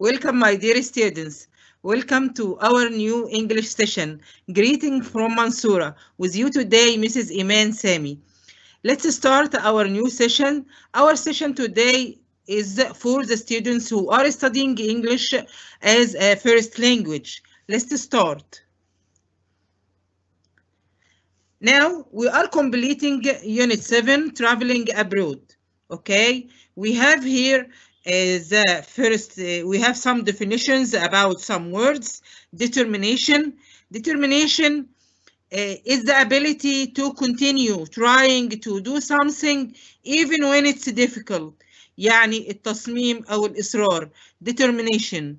Welcome, my dear students. Welcome to our new English session. Greeting from Mansoura. With you today, Mrs. Iman Sami. Let's start our new session. Our session today is for the students who are studying English as a first language. Let's start. Now we are completing Unit 7, Traveling Abroad. Okay, we have here is first, uh, we have some definitions about some words. Determination. Determination uh, is the ability to continue trying to do something even when it's difficult. يعني التصميم أو الإصرار. Determination.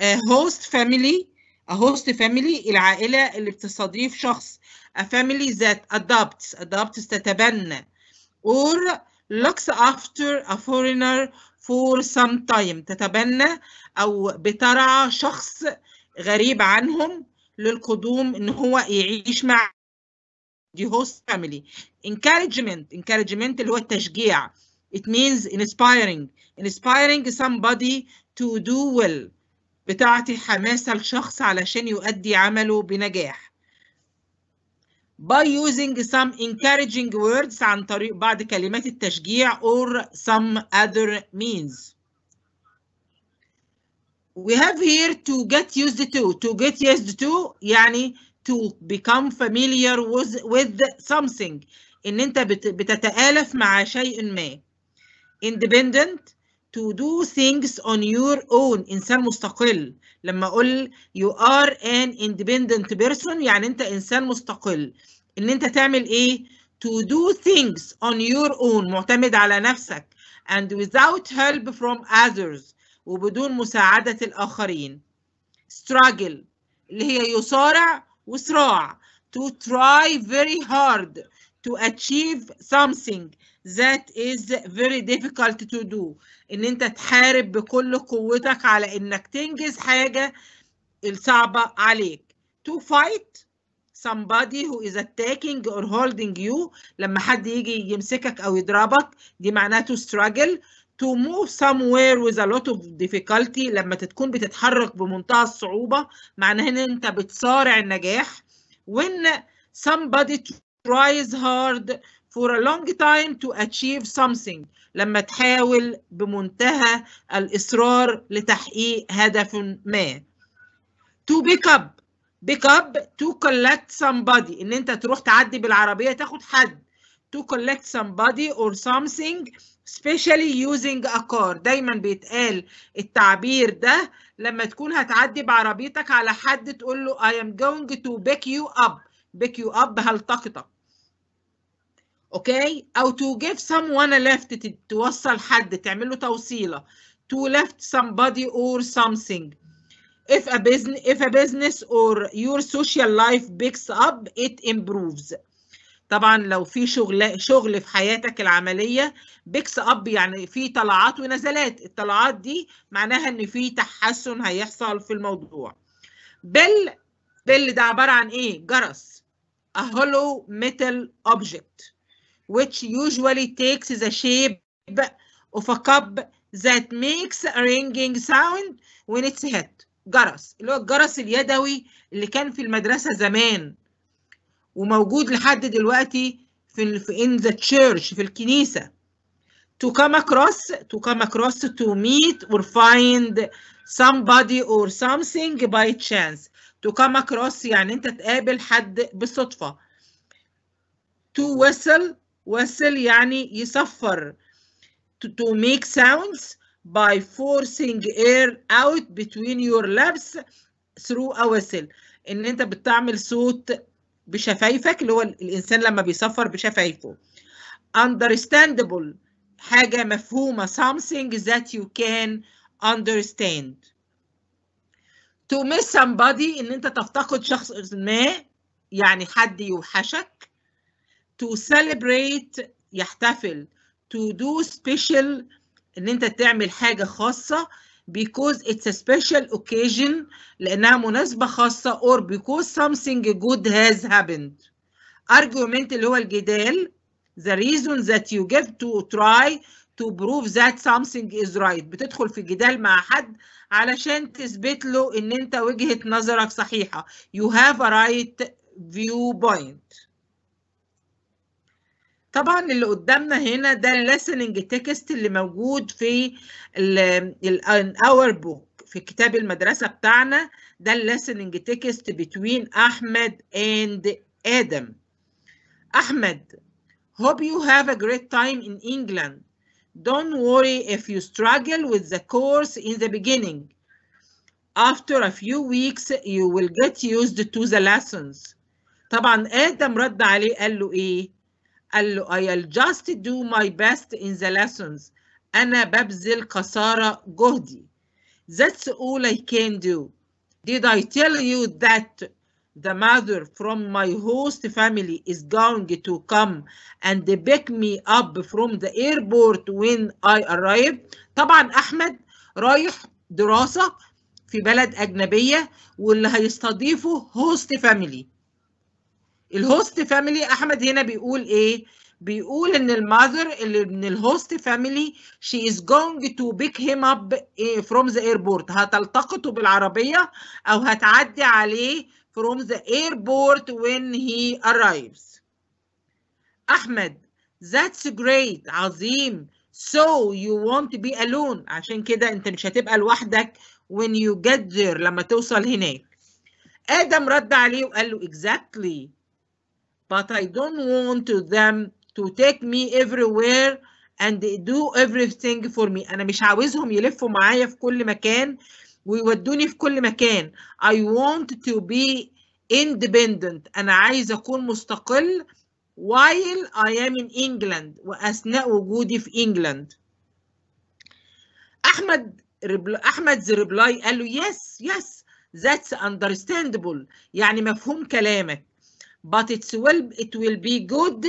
A host family a host family العائلة اللي بتستضيف شخص a family that adopts adopts تتبنى or looks after a foreigner for some time تتبنى أو بترعى شخص غريب عنهم للقدوم إن هو يعيش مع the host family encouragement encouragement اللي هو التشجيع it means inspiring inspiring somebody to do well بتعطي حماسة لشخص علشان يؤدي عمله بنجاح by using some encouraging words عن طريق بعض كلمات التشجيع or some other means. We have here to get used to. To get used to يعني to become familiar with, with something. إن أنت بتتآلف مع شيء ما. Independent to do things on your own انسان مستقل لما اقول you are an independent person يعني انت انسان مستقل ان انت تعمل ايه to do things on your own معتمد على نفسك and without help from others وبدون مساعدة الآخرين struggle اللي هي يصارع وصراع to try very hard to achieve something that is very difficult to do ان انت تحارب بكل قوتك على انك تنجز حاجة الصعبة عليك to fight somebody who is attacking or holding you لما حد يجي يمسكك او يضربك دي معناه to struggle to move somewhere with a lot of difficulty لما تكون بتتحرك بمنتهى الصعوبة معناه ان انت بتصارع النجاح when somebody tries hard for a long time to achieve something لما تحاول بمنتهى الإصرار لتحقيق هدف ما to pick up pick up to collect somebody إن أنت تروح تعدي بالعربية تاخد حد to collect somebody or something especially using a car دايما بيتقال التعبير ده لما تكون هتعدي بعربيتك على حد تقول له I am going to pick you up pick you up هلتقطك اوكي او تو جيف سام وان ليفت توصل حد تعمل له توصيله to سام somebody or something if a business if a business or your social life picks up it improves طبعا لو في شغل شغل في حياتك العمليه بيكس اب يعني في طلعات ونزلات الطلعات دي معناها ان في تحسن هيحصل في الموضوع بل بل ده عباره عن ايه جرس a hollow metal object which usually takes the shape of a cup that makes a ringing sound when it's hit جرس اللي هو الجرس اليدوي اللي كان في المدرسة زمان وموجود لحد دلوقتي في in the church في الكنيسة to come across to come across to meet or find somebody or something by chance to come across يعني انت تقابل حد بالصدفة to whistle وصل يعني يصفر to, to make sounds by forcing air out between your lips through a whistle ان انت بتعمل صوت بشفايفك اللي هو الانسان لما بيصفر بشفايفه understandable حاجة مفهومة something that you can understand to miss somebody ان انت تفتقد شخص ما يعني حد يوحشك to celebrate يحتفل to do special ان انت تعمل حاجه خاصه because it's a special occasion لانها مناسبه خاصه or because something good has happened argument اللي هو الجدال the reason that you give to try to prove that something is right بتدخل في جدال مع حد علشان تثبت له ان انت وجهة نظرك صحيحة you have a right viewpoint طبعا اللي قدامنا هنا ده الليسننج تكست اللي موجود في الاور بوك في كتاب المدرسه بتاعنا ده الليسننج تكست بتوين احمد اند ادم احمد hope you have a great time in england don't worry if you struggle with the course in the beginning after a few weeks you will get used to the lessons طبعا ادم رد عليه قال له ايه I'll just do my best in the lessons أنا ببذل قصارى جهدي That's all I can do Did I tell you that the mother from my host family is going to come and pick me up from the airport when I arrive طبعا أحمد رايح دراسة في بلد أجنبية واللي هيستضيفه host family الهوست فاميلي احمد هنا بيقول ايه بيقول ان الماذر اللي من الهوست فاميلي شي از جوينج تو بيك هيم اب فروم ذا ايربورت هتلتقطه بالعربيه او هتعدي عليه فروم ذا ايربورت when he arrives احمد ذاتس great عظيم so you won't be alone عشان كده انت مش هتبقى لوحدك when you get there لما توصل هناك ادم رد عليه وقال له exactly but I don't want them to take me everywhere and do everything for me انا مش عاوزهم يلفوا معايا في كل مكان ويودوني في كل مكان I want to be independent انا عايز اكون مستقل while I am in England واثناء وجودي في England. احمد احمد زربلاي قال له yes yes ذاتس اندرستاندبل يعني مفهوم كلامك but it's will, it will be good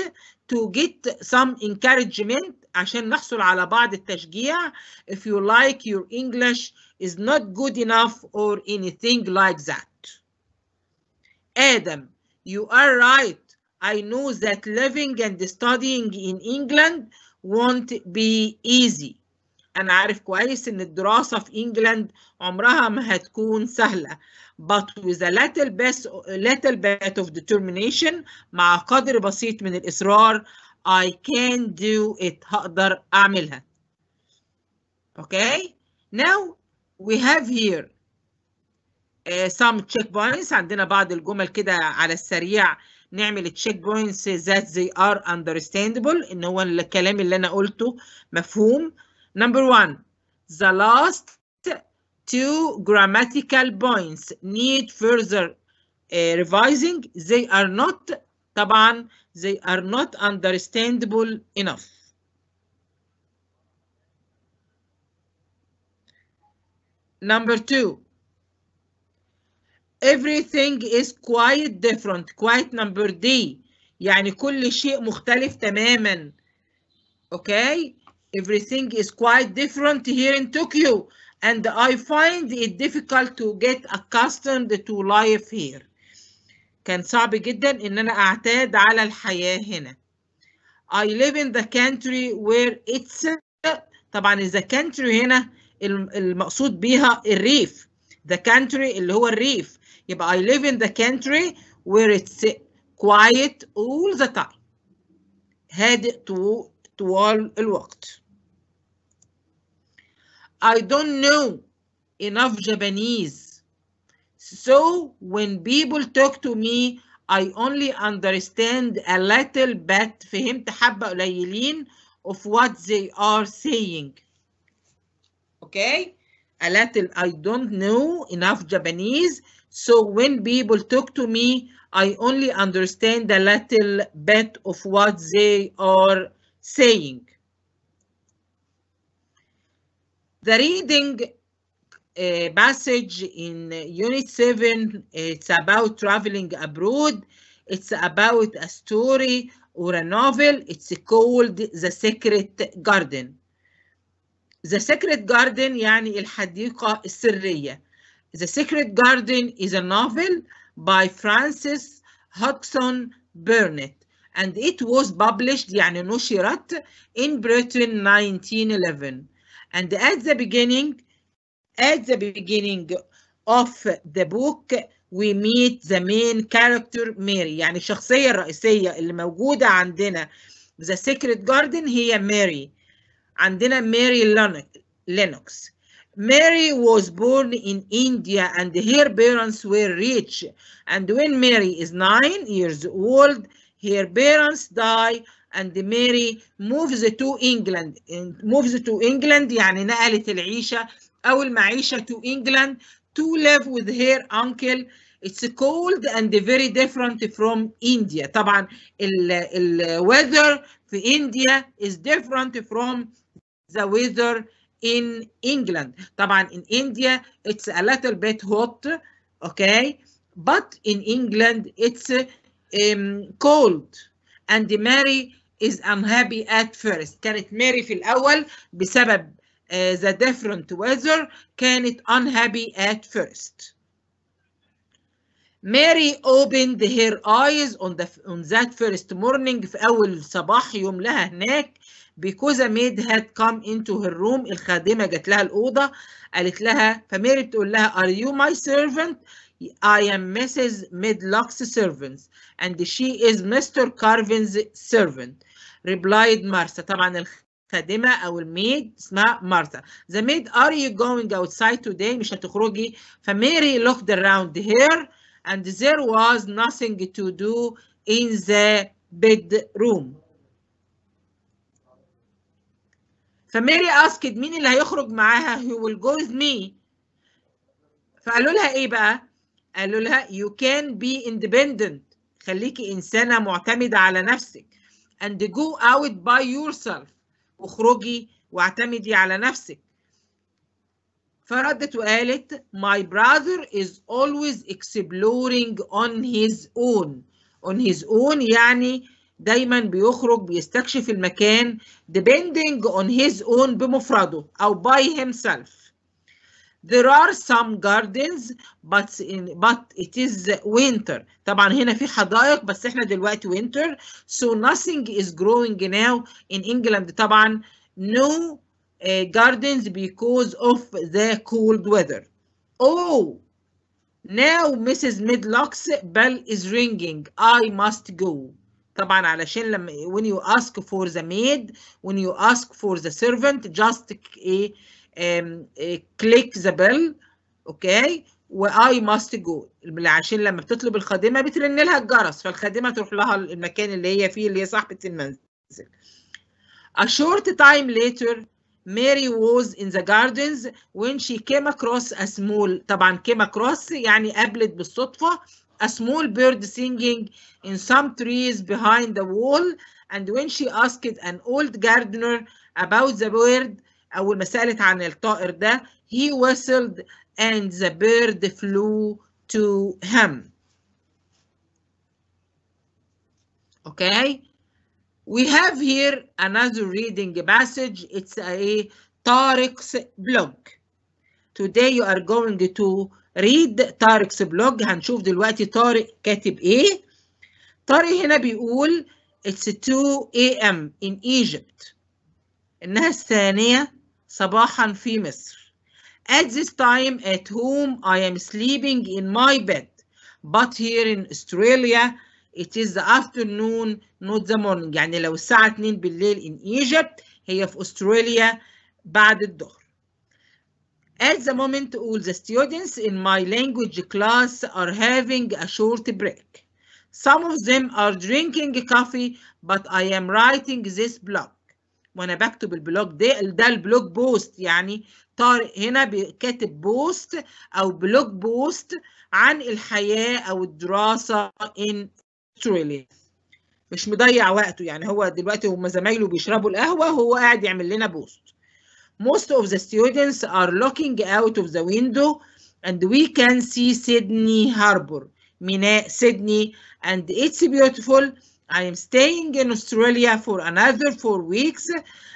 to get some encouragement عشان نحصل على بعض التشجيع if you like your English is not good enough or anything like that. Adam, you are right. I know that living and studying in England won't be easy. انا عارف كويس ان الدراسه في انجلاند عمرها ما هتكون سهله but with a little bit, little bit of determination مع قدر بسيط من الاصرار I can do it هقدر اعملها okay now we have here uh, some checkpoints عندنا بعض الجمل كده على السريع نعمل checkpoints بوينتس that they are understandable ان هو الكلام اللي انا قلته مفهوم Number one, the last two grammatical points need further uh, revising. They are not, taban. they are not understandable enough. Number two, everything is quite different. Quite number D. يعني كل شيء مختلف تماما. Okay? Everything is quite different here in Tokyo and I find it difficult to get accustomed to life here. كان صعب جدا ان انا اعتاد على الحياة هنا. I live in the country where it's طبعا إذا country هنا المقصود بيها الريف. The country اللي هو الريف. يبقى I live in the country where it's quiet all the time. هادئ طول الوقت. I don't know enough Japanese. So when people talk to me, I only understand a little bit فهمت حبة قليلين of what they are saying. Okay? A little, I don't know enough Japanese. So when people talk to me, I only understand a little bit of what they are saying. The reading uh, passage in Unit 7, it's about traveling abroad. It's about a story or a novel. It's called The Secret Garden. The Secret Garden يعني الحديقة السرية. The Secret Garden is a novel by Francis Hodgson Burnett and it was published يعني نشرت in Britain 1911. And at the beginning, at the beginning of the book we meet the main character Mary. يعني الشخصية الرئيسية اللي موجودة عندنا The Secret Garden هي Mary. عندنا Mary Lennox. Mary was born in India and her parents were rich. And when Mary is nine years old, her parents die and Mary moves to England moves to England يعني نقلت العيشة أو المعيشة to England to live with her uncle it's cold and very different from India طبعا ال, ال weather في India is different from the weather in England طبعا in India it's a little bit hot okay but in England it's um, cold and Mary is unhappy at first كانت ماري في الأول بسبب uh, the different weather كانت unhappy at first Mary opened her eyes on, the, on that first morning في أول صباح يوم لها هناك because a maid had come into her room الخادمة جت لها الأوضة قالت لها فماري بتقول لها are you my servant I am Mrs. Midlock's servant and she is Mr. Carvin's servant replied مارسا طبعا الخادمه او الميد اسمها مارثا The maid are you going outside today مش هتخرجي فميري looked around here and there was nothing to do in the bedroom فميري asked مين اللي هيخرج معاها he will go with me فقالوا لها ايه بقى قالوا لها you can be independent خليكي انسانه معتمده على نفسك and go out by yourself اخرجي واعتمدي على نفسك فردت وقالت my brother is always exploring on his own on his own يعني دايما بيخرج بيستكشف المكان depending on his own بمفرده أو by himself There are some gardens but in but it is winter. طبعا هنا في حدائق بس احنا دلوقتي winter so nothing is growing now in England طبعا no uh, gardens because of the cold weather. Oh now Mrs. Midlock's bell is ringing. I must go. طبعا علشان لما when you ask for the maid when you ask for the servant just a eh, كليك ذا بيل اوكي واي ماست جو عشان لما بتطلب الخادمه بترن لها الجرس فالخادمه تروح لها المكان اللي هي فيه اللي هي صاحبه المنزل A short time later Mary was in the gardens when she came across a small طبعا came across يعني قابلت بالصدفه a small bird singing in some trees behind the wall and when she asked an old gardener about the bird أول ما سألت عن الطائر ده he whistled and the bird flew to him okay we have here another reading passage it's a Tariq's blog today you are going to read Tariq's blog هنشوف دلوقتي طارق كاتب ايه طارق هنا بيقول it's 2 a.m. in Egypt إنها الثانية صباحا في مصر. At this time at home I am sleeping in my bed. But here in Australia it is the afternoon not the morning. يعني لو الساعة 2 بالليل in Egypt هي في أستراليا بعد الظهر. At the moment, all the students in my language class are having a short break. Some of them are drinking coffee, but I am writing this blog. وانا بكتب البلوج ده ده البلوج بوست يعني طارق هنا كاتب بوست او بلوج بوست عن الحياه او الدراسه ان استراليا مش مضيع وقته يعني هو دلوقتي هم زمايله بيشربوا القهوه هو قاعد يعمل لنا بوست most of the students are looking out of the window and we can see Sydney Harbor ميناء سيدني and it's beautiful I am staying in Australia for another four weeks.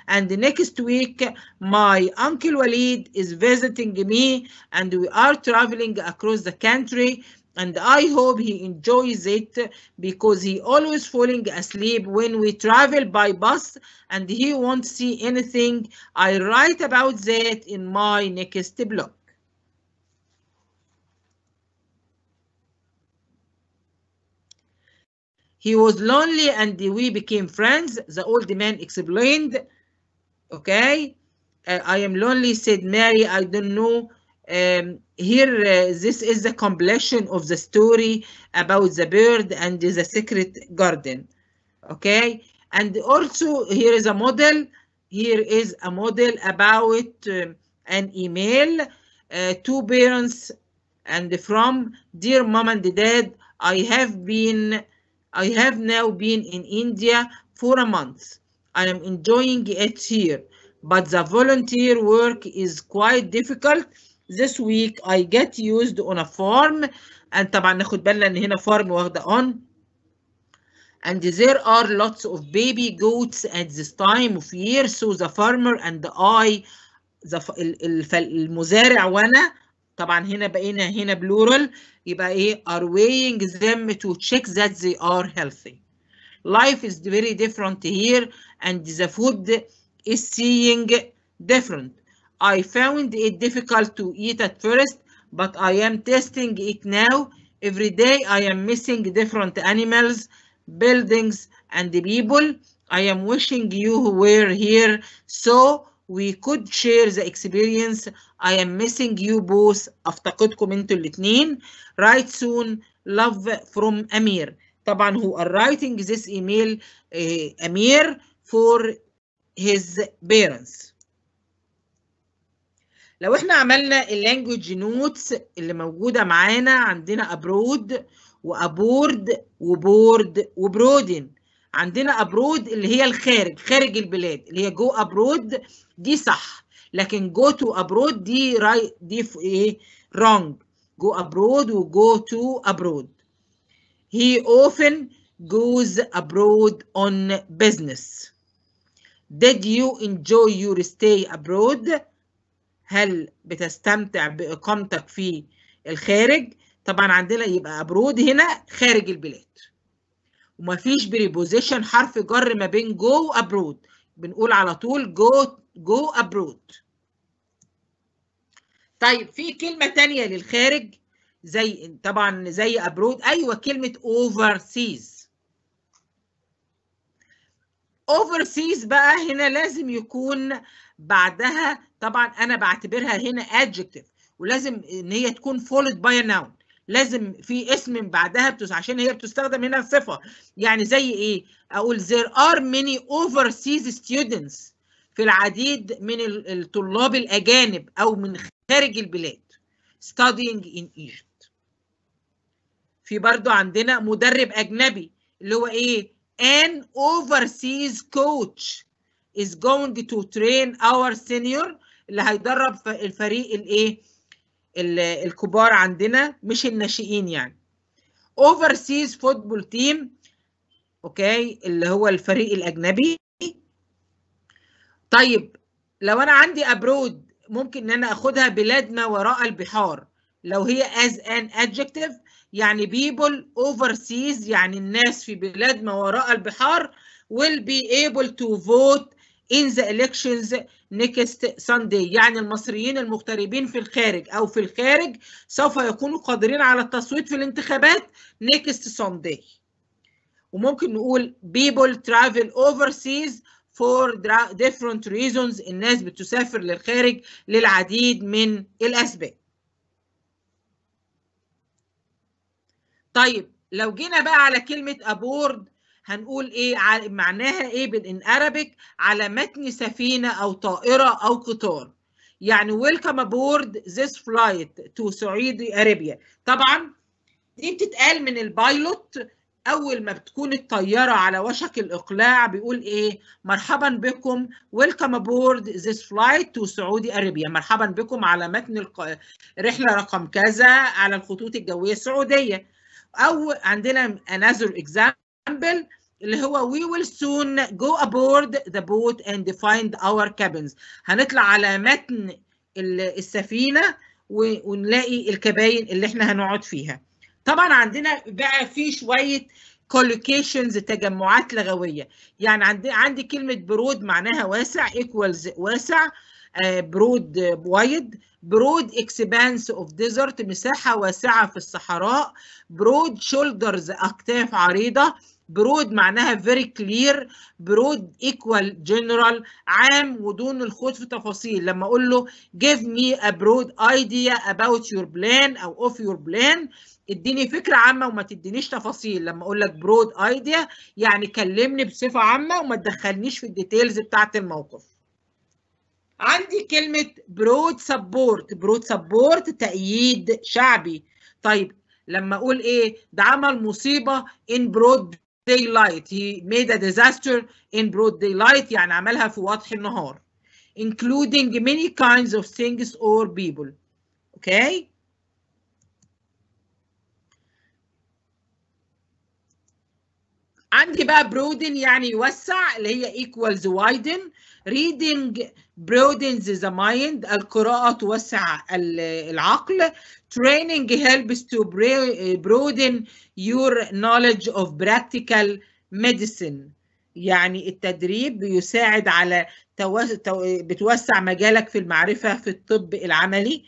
And next week, my uncle Walid is visiting me and we are traveling across the country. And I hope he enjoys it because he always falling asleep when we travel by bus and he won't see anything. I write about that in my next blog. He was lonely and we became friends, the old man explained. Okay, uh, I am lonely, said Mary. I don't know. Um, here, uh, this is the completion of the story about the bird and the secret garden. Okay, and also here is a model. Here is a model about um, an email. Uh, to parents and from dear mom and dad i have been I have now been in India for a month. I am enjoying it here, but the volunteer work is quite difficult. This week I get used on a farm and طبعا ناخد بالنا هنا farm واخده on and there are lots of baby goats at this time of year so the farmer and I the المزارع وانا طبعا هنا بقينا هنا بلورال يبقى ايه are weighing them to check that they are healthy life is very different here and the food is seeing different I found it difficult to eat at first but I am testing it now every day I am missing different animals buildings and people I am wishing you were here so we could share the experience I am missing you both افتقدكم انتوا الاثنين write soon love from Amir طبعا who are writing this email uh, أمير for his parents لو احنا عملنا language notes اللي موجوده معانا عندنا abroad وabord وبورد وبرودن عندنا ابرود اللي هي الخارج خارج البلاد اللي هي جو ابرود دي صح لكن جو تو ابرود دي راي دي ايه رونج جو ابرود وجو تو ابرود he often goes abroad on business did you enjoy your stay abroad هل بتستمتع باقامتك في الخارج طبعا عندنا يبقى ابرود هنا خارج البلاد ومفيش بريبوزيشن حرف جر ما بين جو وابرود بنقول على طول جو جو ابرود طيب في كلمه ثانيه للخارج زي طبعا زي ابرود ايوه كلمه اوفر سيز بقى هنا لازم يكون بعدها طبعا انا بعتبرها هنا adjective ولازم ان هي تكون followed by a noun لازم في اسم بعدها بتس عشان هي بتستخدم هنا صفه يعني زي ايه اقول there are many overseas students في العديد من الطلاب الاجانب او من خارج البلاد studying in Egypt في برضو عندنا مدرب اجنبي اللي هو ايه an overseas coach is going to train our senior اللي هيدرب الفريق الايه الكبار عندنا مش الناشئين يعني اوفرسيز فوتبول تيم اوكي اللي هو الفريق الاجنبي طيب لو انا عندي ابرود ممكن ان انا اخدها بلاد ما وراء البحار لو هي as an adjective يعني people overseas يعني الناس في بلاد ما وراء البحار will be able to vote in the elections next Sunday يعني المصريين المغتربين في الخارج أو في الخارج سوف يكونوا قادرين على التصويت في الانتخابات next Sunday وممكن نقول people travel overseas for different reasons الناس بتسافر للخارج للعديد من الأسباب طيب لو جينا بقى على كلمة abort هنقول ايه معناها ايه بالان ارابيك على متن سفينه او طائره او قطار يعني ويلكم ابورد ذيس فلايت تو سعودي اريبيا طبعا دي بتتقال من البايلوت اول ما بتكون الطياره على وشك الاقلاع بيقول ايه مرحبا بكم ويلكم ابورد ذيس فلايت تو سعودي اريبيا مرحبا بكم على متن الرحله رقم كذا على الخطوط الجويه السعوديه او عندنا انذر اكزامبل example اللي هو we will soon go aboard the boat and find our cabins هنطلع على متن السفينه ونلاقي الكباين اللي احنا هنقعد فيها طبعا عندنا بقى في شويه collocations تجمعات لغويه يعني عندي عندي كلمه برود معناها واسع equals واسع برود وايد برود اكسبانس اوف ديزرت مساحه واسعه في الصحراء برود شولدرز اكتاف عريضه برود معناها very clear برود equal general عام ودون الخوض في تفاصيل لما اقول له give me a broad idea about your plan او of your plan اديني فكره عامه وما تدينيش تفاصيل لما اقول لك broad idea يعني كلمني بصفه عامه وما تدخلنيش في الديتيلز بتاعت الموقف عندي كلمه broad support broad support تأييد شعبي طيب لما اقول ايه ده عمل مصيبه in broad daylight he made a disaster in broad daylight يعني عملها في وضح النهار including many kinds of things or people okay عندي بقى برودن يعني يوسع اللي هي ايكوالز وايدن ريدنج برودنز ذا مايند القراءة توسع العقل training helps to broaden your knowledge of practical medicine يعني التدريب بيساعد على بتوسع مجالك في المعرفة في الطب العملي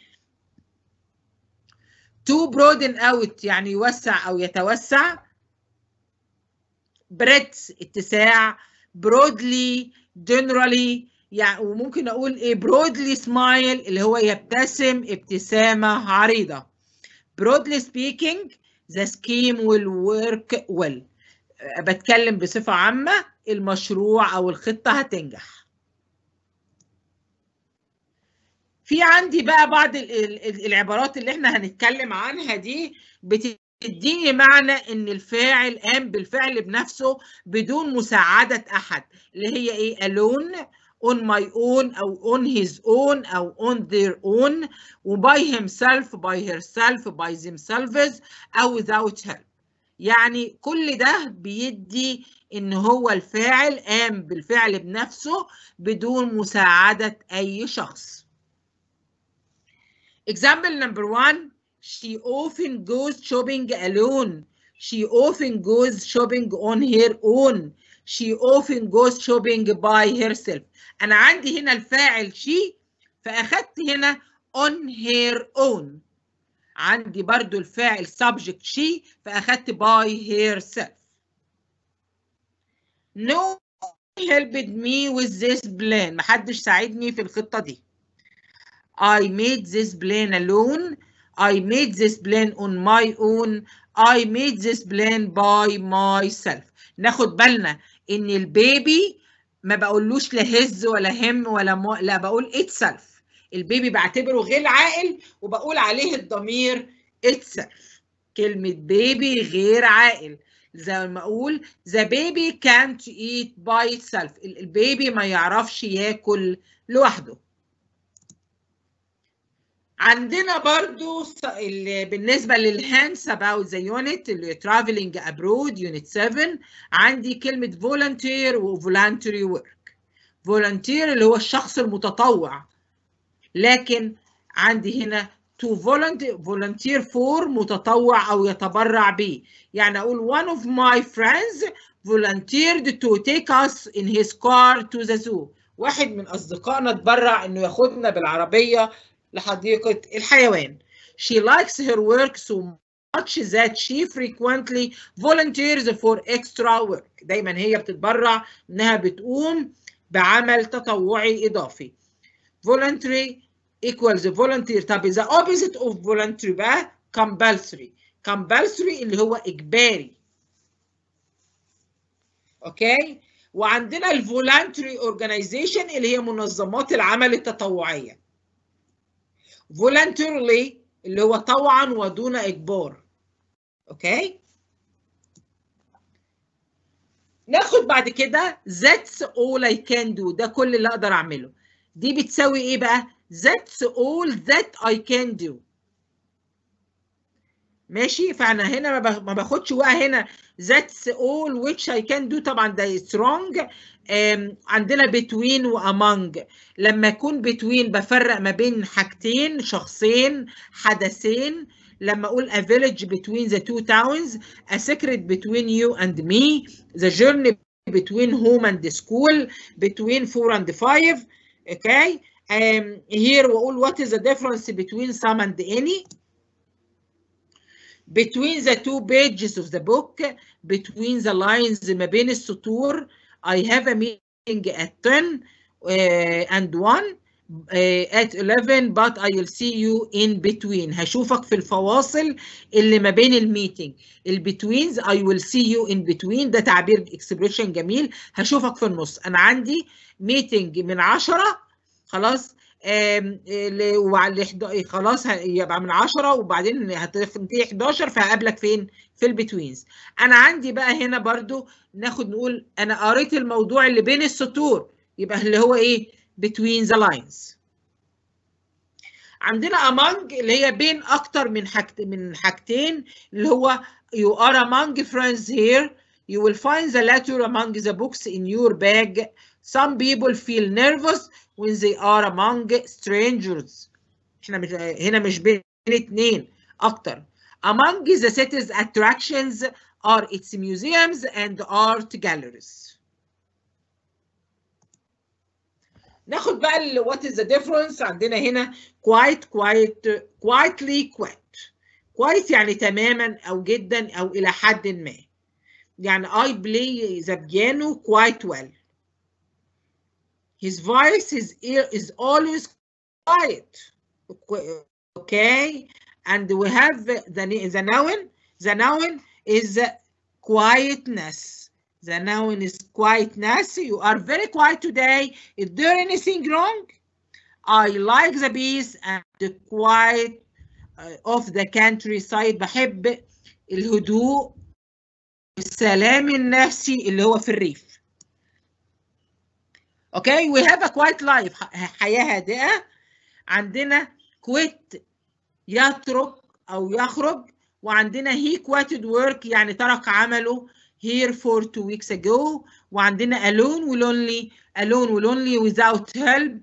to broaden out يعني يوسع أو يتوسع بريت اتساع برودلي جنرالي يعني وممكن اقول ايه برودلي سمايل اللي هو يبتسم ابتسامه عريضه برودلي سبيكينج ذا سكيم ورك ويل بتكلم بصفه عامه المشروع او الخطه هتنجح في عندي بقى بعض العبارات اللي احنا هنتكلم عنها دي بت تديني معنى ان الفاعل قام بالفعل بنفسه بدون مساعدة احد اللي هي ايه alone on my own او on his own او on their own وباي himself by herself by themselves او without help يعني كل ده بيدي ان هو الفاعل قام بالفعل بنفسه بدون مساعدة اي شخص example number one She often goes shopping alone. She often goes shopping on her own. She often goes shopping by herself. أنا عندي هنا الفاعل she فأخدت هنا on her own. عندي برضو الفاعل subject she فأخدت by herself. No helped me with this plan. محدش ساعدني في الخطة دي. I made this plan alone. I made this plan on my own I made this plan by myself ناخد بالنا ان البيبي ما بقولوش لا هز ولا هم ولا مو... لا بقول itself البيبي بعتبره غير عاقل وبقول عليه الضمير itself كلمة بيبي غير عاقل زي ما اقول the baby can't eat by itself البيبي ما يعرفش ياكل لوحده عندنا برضو بالنسبة للهانس about the unit اللي traveling abroad unit 7 عندي كلمة volunteer و voluntary work volunteer اللي هو الشخص المتطوع لكن عندي هنا to volunteer for متطوع أو يتبرع به يعني أقول one of my friends volunteered to take us in his car to the zoo واحد من أصدقائنا تبرع إنه ياخدنا بالعربية لحديقة الحيوان. She likes her work so much that she frequently volunteers for extra work. دايما هي بتتبرع انها بتقوم بعمل تطوعي اضافي. Voluntary equals volunteer. طب the opposite of voluntary بقى compulsory. compulsory اللي هو اجباري. اوكي؟ وعندنا الفولانتري اورجنايزيشن اللي هي منظمات العمل التطوعيه voluntarily اللي هو طوعا ودون إجبار أوكي ناخد بعد كده that's all I can do ده كل اللي أقدر أعمله دي بتساوي إيه بقى that's all that I can do ماشي فانا هنا ما باخدش بقى هنا ذاتس اول ويتش اي كان دو طبعا ده سترونج عندنا بتوين وامونج لما اكون بتوين بفرق ما بين حاجتين شخصين حدثين لما اقول a village between the two towns a secret between you and me the journey between home and school between four and five okay um, here واقول what is the difference between some and any between the two pages of the book between the lines ما بين السطور I have a meeting at 10 uh, and 1 uh, at 11 but I will see you in between هشوفك في الفواصل اللي ما بين الميتنج البتوينز I will see you in between ده تعبير expression جميل هشوفك في النص أنا عندي meeting من 10 خلاص وعلى خلاص يبقى من 10 وبعدين هتنتهي 11 فهقابلك فين؟ في البتوينز. انا عندي بقى هنا برضو ناخد نقول انا قريت الموضوع اللي بين السطور يبقى اللي هو ايه؟ between the lines. عندنا among اللي هي بين اكتر من حاجت من حاجتين اللي هو you are among friends here you will find the letter among the books in your bag some people feel nervous when they are among strangers احنا مش هنا مش بين اتنين اكتر among the city's attractions are its museums and art galleries ناخد بقى ال what is the difference عندنا هنا quite quite quietly quite quite يعني تماما او جدا او الى حد ما يعني I play the piano quite well his voice is, is always quiet. Okay? And we have the, the noun. The noun is quietness. The noun is quietness. You are very quiet today. Is there anything wrong? I like the peace and the quiet uh, of the countryside. بحب الهدوء السلام النفسي اللي هو في الريف. اوكي وي هاف ا كوايت لايف حياه هادئه عندنا كويت يترك او يخرج وعندنا هي كويتد ورك يعني ترك عمله here for two weeks ago وعندنا alone و lonely alone و lonely without help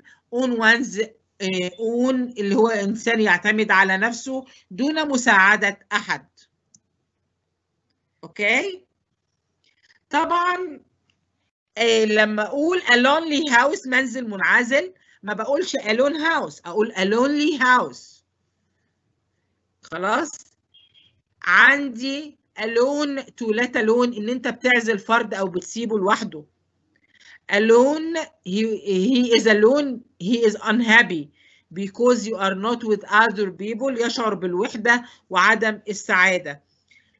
on one's eh, own اللي هو انسان يعتمد على نفسه دون مساعده احد اوكي طبعا لما اقول a lonely house منزل منعزل ما بقولش a house اقول a lonely house خلاص عندي alone to let alone ان انت بتعزل فرد او بتسيبه لوحده alone he, he is alone he is unhappy because you are not with other people يشعر بالوحدة وعدم السعادة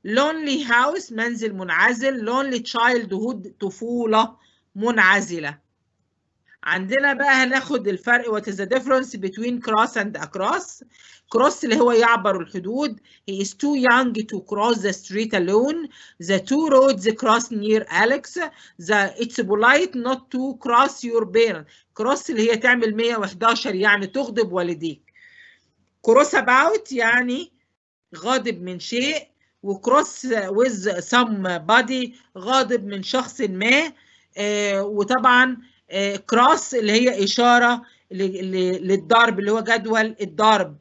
lonely house منزل منعزل lonely childhood طفولة منعزلة عندنا بقى هناخد الفرق what is the difference between cross and across cross اللي هو يعبر الحدود he is too young to cross the street alone the two roads cross near Alex the it's polite not to cross your parents cross اللي هي تعمل 111 يعني تغضب والديك cross about يعني غاضب من شيء وكروس ويز سام بادي غاضب من شخص ما آه، وطبعا كروس آه، اللي هي اشاره للضرب اللي هو جدول الضرب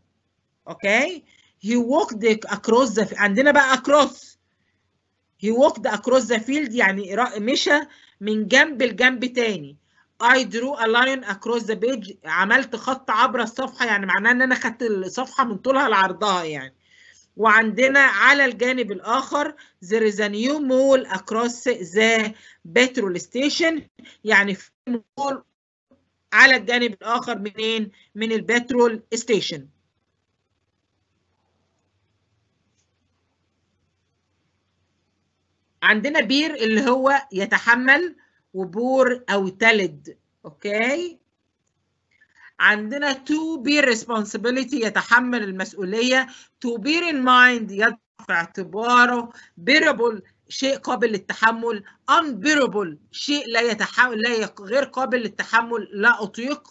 اوكي هي ووكد اكروس ذا عندنا بقى اكروس هي ووكد اكروس ذا فيلد يعني مشى من جنب لجنب تاني I drew a line across the page عملت خط عبر الصفحة يعني معناه ان انا خدت الصفحة من طولها لعرضها يعني وعندنا على الجانب الآخر there is a new mall across the petrol station يعني في مول على الجانب الآخر منين؟ من البترول ستيشن. عندنا بير اللي هو يتحمل وبور أو تلد أوكي عندنا to be responsibility يتحمل المسؤولية to bear in mind يضع في اعتباره bearable شيء قابل للتحمل unbearable شيء لا يتحمل لا يق... غير قابل للتحمل لا أطيق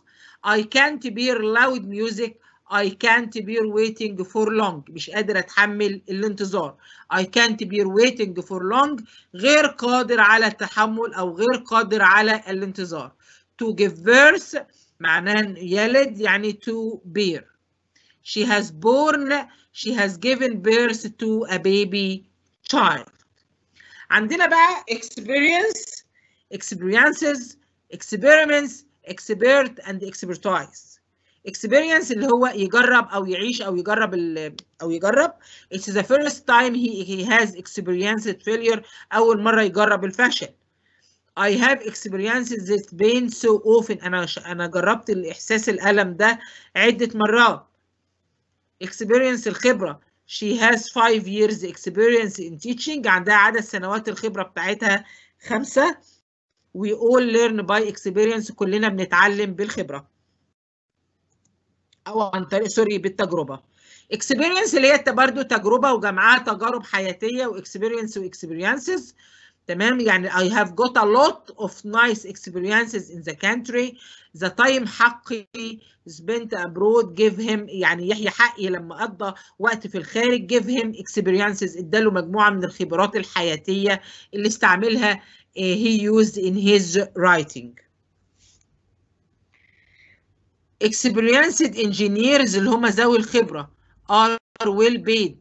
I can't bear loud music I can't bear waiting for long مش قادر اتحمل الانتظار I can't bear waiting for long غير قادر على التحمل او غير قادر على الانتظار to give birth Manan يلد يعني to bear she has born she has given birth to a baby child عندنا بقى experience experiences experiments expert and expertise experience اللي هو يجرب او يعيش او يجرب او يجرب it's the first time he, he has experienced failure اول مرة يجرب الفشل I have experienced this pain so often أنا أنا جربت الإحساس الألم ده عدة مرات. Experience الخبرة she has five years experience in teaching عندها عدد سنوات الخبرة بتاعتها خمسة. We all learn by experience كلنا بنتعلم بالخبرة. أو عن طريق سوري بالتجربة. experience اللي هي برضه تجربة وجمعها تجارب حياتية واكسبيرينس واكسبيرينسز. experiences. تمام يعني I have got a lot of nice experiences in the country the time حقي spent abroad give him يعني يحيى حقي لما قضى وقت في الخارج give him experiences اداله مجموعة من الخبرات الحياتية اللي استعملها he used in his writing experienced engineers اللي هم ذوي الخبرة are well paid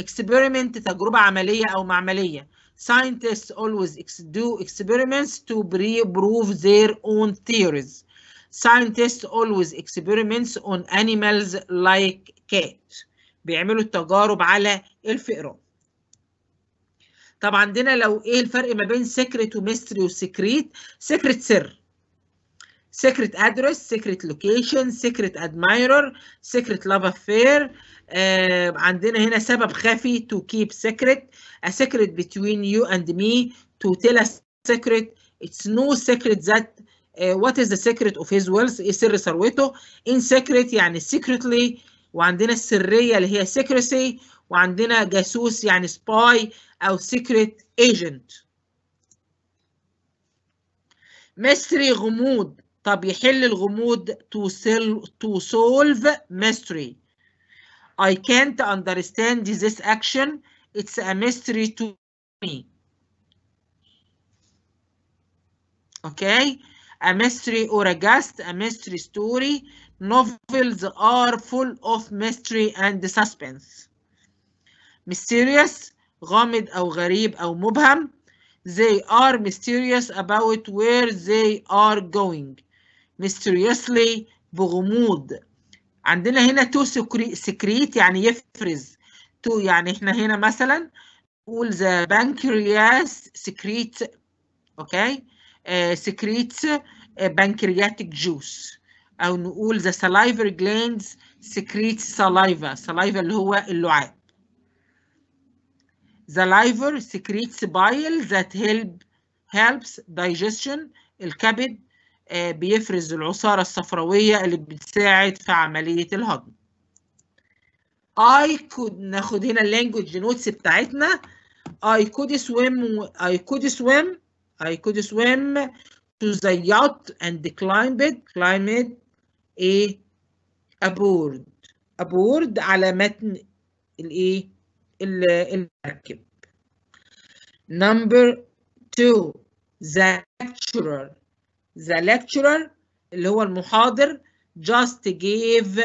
experiment تجربة عملية أو معملية scientists always do experiments to prove their own theories. Scientists always experiments on animals like cat. بيعملوا التجارب على الفئران. طب عندنا لو ايه الفرق ما بين سكرت وميستري وسكريت؟ سكرت سر secret address secret location secret admirer secret love affair آه عندنا هنا سبب خفي to keep secret a secret between you and me to tell a secret it's no secret that uh, what is the secret of his wealth ايه سر ثروته in secret يعني secretly وعندنا السريه اللي هي secrecy وعندنا جاسوس يعني spy او secret agent mystery غموض طب يحل الغموض to, to solve mystery I can't understand this action it's a mystery to me okay a mystery or a ghost a mystery story novels are full of mystery and suspense mysterious غامض أو غريب أو مبهم they are mysterious about where they are going mysteriously بغموض عندنا هنا تو سكريت يعني يفرز تو يعني احنا هنا مثلا نقول the pancreas سكريت اوكي سكريت pancreatic juice او نقول the salivary glands سكريت saliva saliva اللي هو اللعاب the liver secretes bile that help helps digestion الكبد بيفرز العصارة الصفراوية اللي بتساعد في عملية الهضم. I could ناخد هنا اللانجوج نوتس بتاعتنا I could swim I could swim I could swim to the yacht and climb it climb it a aboard aboard على متن الايه المركب. Number two the lecturer the lecturer اللي هو المحاضر just gave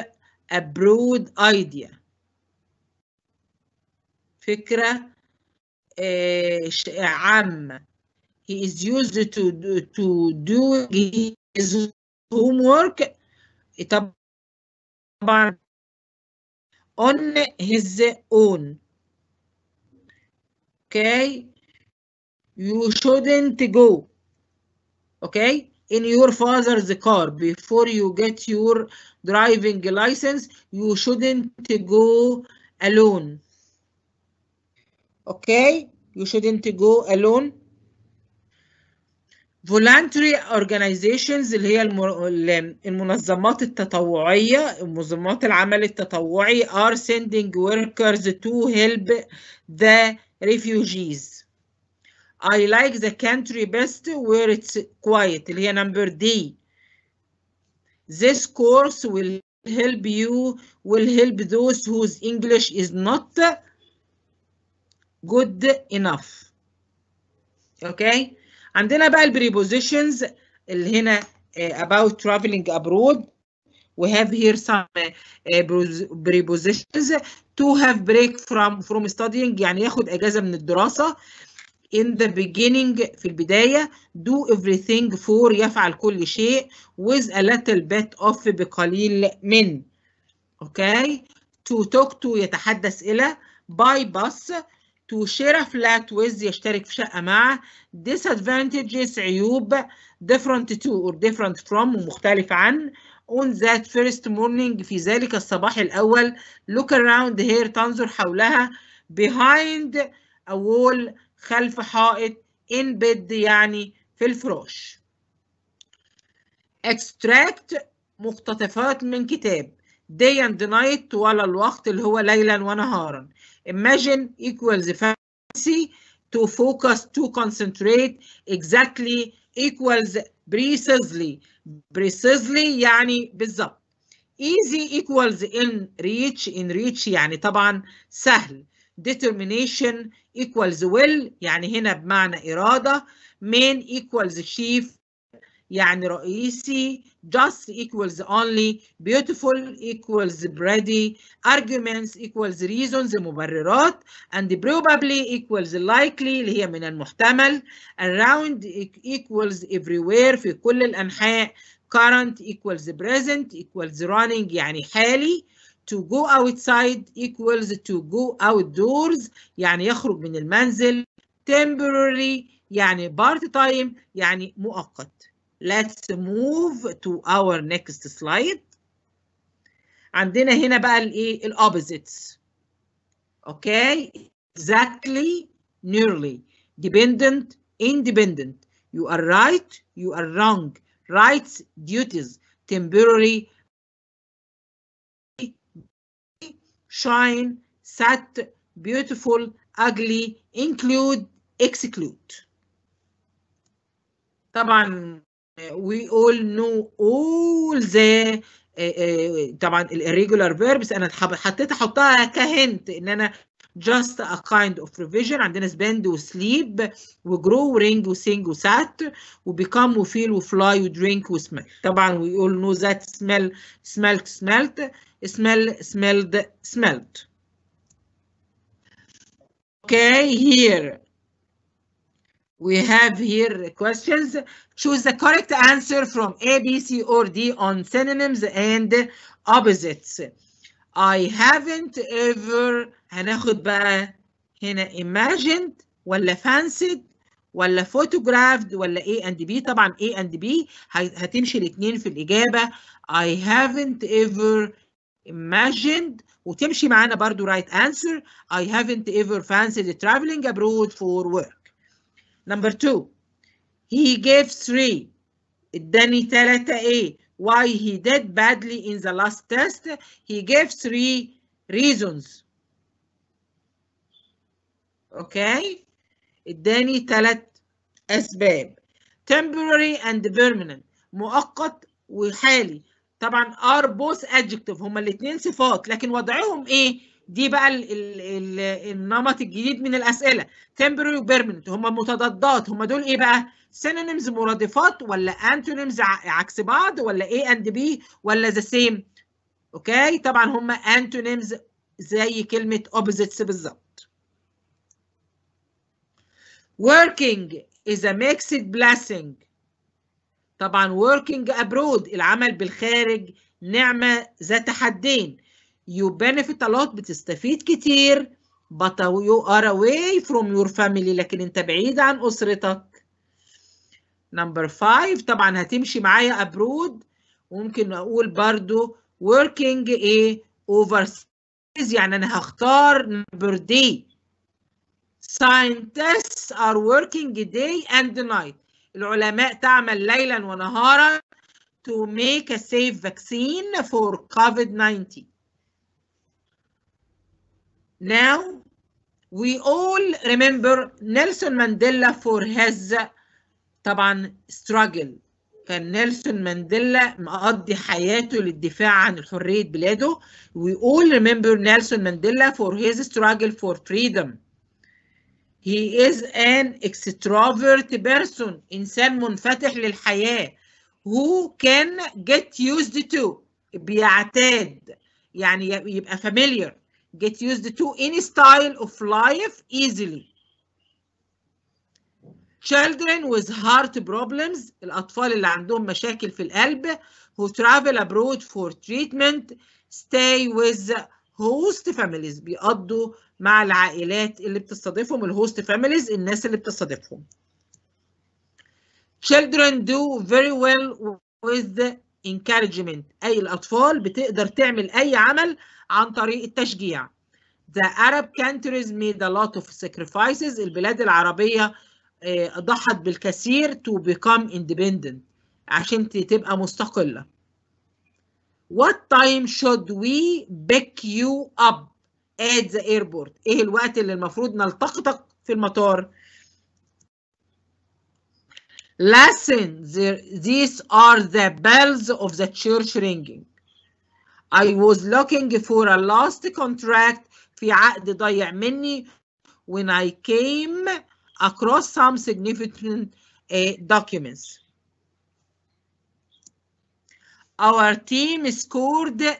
a broad idea فكرة عامة he is used to to do his homework طبعا on his own okay you shouldn't go okay in your father's car before you get your driving license you shouldn't go alone okay you shouldn't go alone voluntary organizations اللي هي المنظمات التطوعية منظمات العمل التطوعي are sending workers to help the refugees I like the country best where it's quiet number D This course will help you will help those whose English is not good enough okay And then about prepositions. Eh, about traveling abroad we have here some uh, prepositions to have break from from studying يعني ياخد اجازه من الدراسه in the beginning في البداية do everything for يفعل كل شيء with a little bit of بقليل من okay. to talk to يتحدث إلى by bus to share a flat with يشترك في شقة مع disadvantages عيوب different to or different from ومختلف عن on that first morning في ذلك الصباح الأول look around here تنظر حولها behind a wall خلف حائط in bed يعني في الفراش extract مقتطفات من كتاب day and night طوال الوقت اللي هو ليلا ونهارا imagine equals fancy to focus to concentrate exactly equals precisely precisely يعني بالظبط easy equals in reach in reach يعني طبعا سهل determination equals will يعني هنا بمعنى إرادة main equals chief يعني رئيسي just equals only beautiful equals ready. arguments equals reasons مبررات and probably equals likely اللي هي من المحتمل around equals everywhere في كل الأنحاء current equals present equals running يعني حالي to go outside equals to go outdoors يعني يخرج من المنزل temporary يعني part time يعني مؤقت let's move to our next slide عندنا هنا بقى الايه الopposites اوكي okay. exactly nearly dependent independent you are right you are wrong rights duties temporary shine, sat, beautiful, ugly, include, exclude. طبعا we all know all the طبعا irregular verbs انا حطيت احطها كهنت ان انا just a kind of revision عندنا spend وsleep وgrow ورينج وsing وsat وbecome وfeel we ودrink we طبعا we all know that smell smelt smelt smell smelled smelt okay here we have here questions. Choose the correct answer from A, B, C, or D on synonyms and opposites. I haven't ever هناخد بقى هنا imagined ولا fancied ولا photographed ولا A and B طبعا A and B هتمشي الاثنين في الإجابة I haven't ever imagined وتمشي معانا برضو right answer I haven't ever fancied traveling abroad for work number two he gave three اداني ثلاثة A why he did badly in the last test. He gave three reasons. Okay. اداني ثلاث اسباب. Temporary and permanent. مؤقت وحالي. طبعا are both adjective هما الاثنين صفات لكن وضعهم ايه؟ دي بقى الـ الـ الـ النمط الجديد من الاسئله. Temporary و permanent هما متضادات هما دول ايه بقى؟ synonyms مرادفات ولا antonyms عكس بعض ولا A and B ولا the same اوكي طبعا هما antonyms زي كلمه opposites بالظبط working is a mixed blessing طبعا working abroad العمل بالخارج نعمه ذات حدين you benefit a lot بتستفيد كتير but you are away from your family لكن انت بعيد عن اسرتك نمبر 5 طبعا هتمشي معايا ابرود وممكن اقول برضو working ايه overseas يعني انا هختار نمبر دي scientists are working day and night العلماء تعمل ليلا ونهارا to make a safe vaccine for COVID-19 now we all remember Nelson Mandela for his طبعا ستراجل كان نيلسون مانديلا مقضي حياته للدفاع عن حرية بلاده ويقول remember نيلسون مانديلا for his struggle for freedom he is an extrovert person إنسان منفتح للحياة who can get used to بيعتاد يعني يبقى familiar get used to any style of life easily children with heart problems الأطفال اللي عندهم مشاكل في القلب who travel abroad for treatment stay with host families بيقضوا مع العائلات اللي بتستضيفهم الهوست families الناس اللي بتستضيفهم children do very well with encouragement أي الأطفال بتقدر تعمل أي عمل عن طريق التشجيع the Arab countries made a lot of sacrifices البلاد العربية ضحت بالكثير to become independent عشان تبقى مستقلة What time should we pick you up at the airport ايه الوقت اللي المفروض نلتقطك في المطار Listen, these are the bells of the church ringing. I was looking for a last contract في عقد ضيع مني when I came across some significant uh, documents. Our team scored the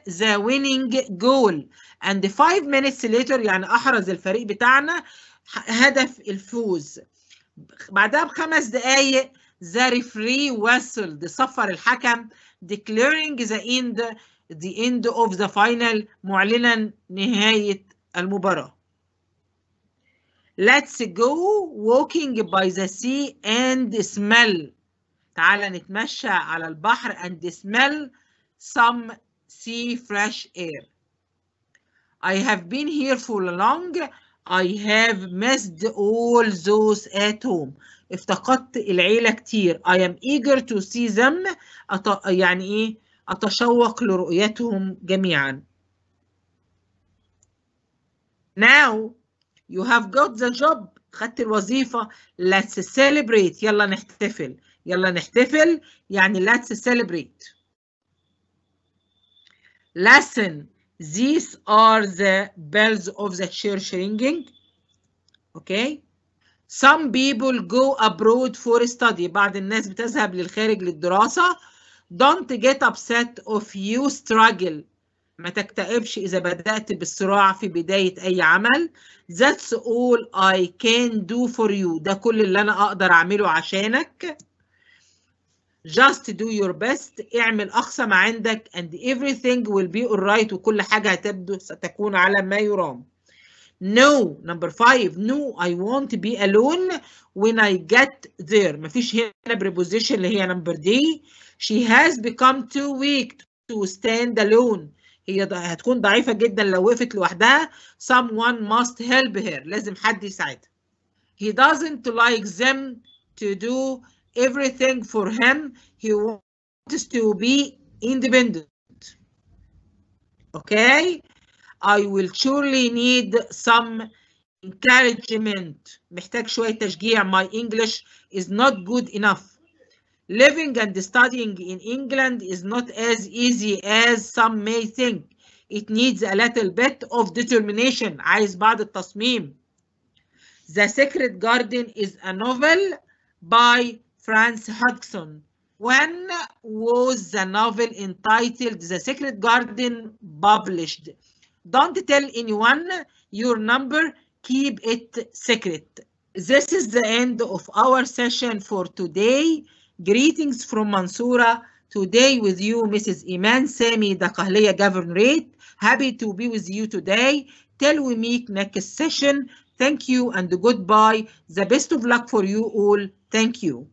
winning goal and five minutes later يعني أحرز الفريق بتاعنا هدف الفوز. بعدها بخمس دقايق the referee whistled صفر الحكم declaring the end the end of the final معلنا نهاية المباراة. let's go walking by the sea and smell تعالى نتمشى على البحر and smell some sea fresh air I have been here for long I have missed all those at home افتقدت العيلة كتير I am eager to see them أط... يعني إيه أتشوق لرؤيتهم جميعا Now You have got the job خدت الوظيفة let's celebrate يلا نحتفل يلا نحتفل يعني let's celebrate lesson these are the bells of the church ringing okay some people go abroad for study بعض الناس بتذهب للخارج للدراسة don't get upset if you struggle ما تكتئبش إذا بدأت بالصراع في بداية أي عمل That's all I can do for you ده كل اللي أنا أقدر أعمله عشانك Just do your best اعمل أقصى ما عندك and everything will be alright وكل حاجة هتبدو ستكون على ما يرام No number five No I won't be alone when I get there مفيش هنا preposition اللي هي number D She has become too weak to stand alone هي هتكون ضعيفة جدا لو وقفت لوحدها someone must help her لازم حد يساعدها he doesn't like them to do everything for him he wants to be independent okay I will surely need some encouragement محتاج شوية تشجيع my English is not good enough Living and studying in England is not as easy as some may think. It needs a little bit of determination. عايز بعض التصميم. The Secret Garden is a novel by Franz Hudson. When was the novel entitled The Secret Garden published? Don't tell anyone your number, keep it secret. This is the end of our session for today. Greetings from Mansoura. Today with you, Mrs. Iman Sami, the Kahliya Governorate. Happy to be with you today. Till we meet next session. Thank you and goodbye. The best of luck for you all. Thank you.